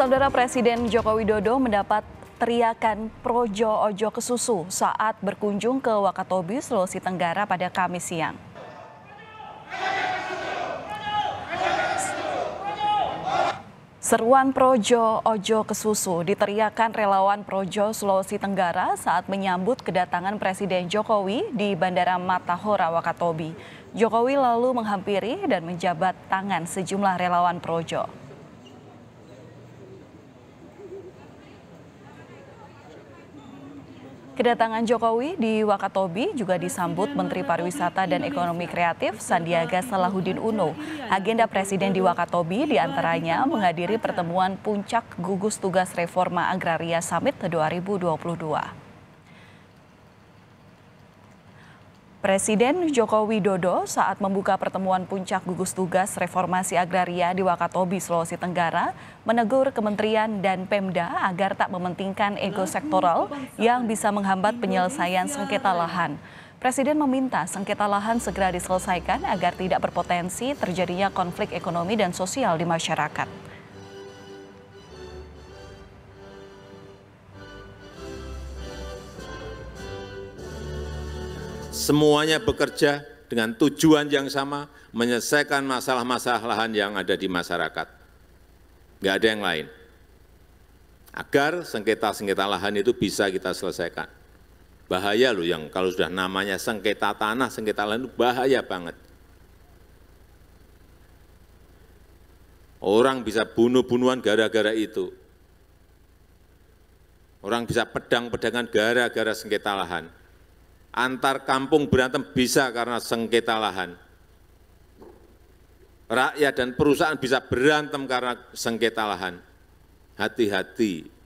Saudara Presiden Joko Widodo mendapat teriakan projo ojo ke susu saat berkunjung ke Wakatobi, Sulawesi Tenggara pada Kamis siang. Seruan Projo Ojo ke diteriakan relawan Projo Sulawesi Tenggara saat menyambut kedatangan Presiden Jokowi di Bandara Matahora Wakatobi. Jokowi lalu menghampiri dan menjabat tangan sejumlah relawan Projo. Kedatangan Jokowi di Wakatobi juga disambut Menteri Pariwisata dan Ekonomi Kreatif Sandiaga Salahuddin Uno. Agenda Presiden di Wakatobi diantaranya menghadiri pertemuan puncak gugus tugas reforma agraria Summit 2022. Presiden Joko Widodo saat membuka pertemuan puncak gugus tugas reformasi agraria di Wakatobi, Sulawesi Tenggara, menegur kementerian dan Pemda agar tak mementingkan ego sektoral yang bisa menghambat penyelesaian sengketa lahan. Presiden meminta sengketa lahan segera diselesaikan agar tidak berpotensi terjadinya konflik ekonomi dan sosial di masyarakat. semuanya bekerja dengan tujuan yang sama, menyelesaikan masalah masalah lahan yang ada di masyarakat. Enggak ada yang lain. Agar sengketa-sengketa lahan itu bisa kita selesaikan. Bahaya loh yang kalau sudah namanya sengketa tanah, sengketa lahan itu bahaya banget. Orang bisa bunuh-bunuhan gara-gara itu. Orang bisa pedang-pedangan gara-gara sengketa lahan antar kampung berantem bisa karena sengketa lahan. Rakyat dan perusahaan bisa berantem karena sengketa lahan. Hati-hati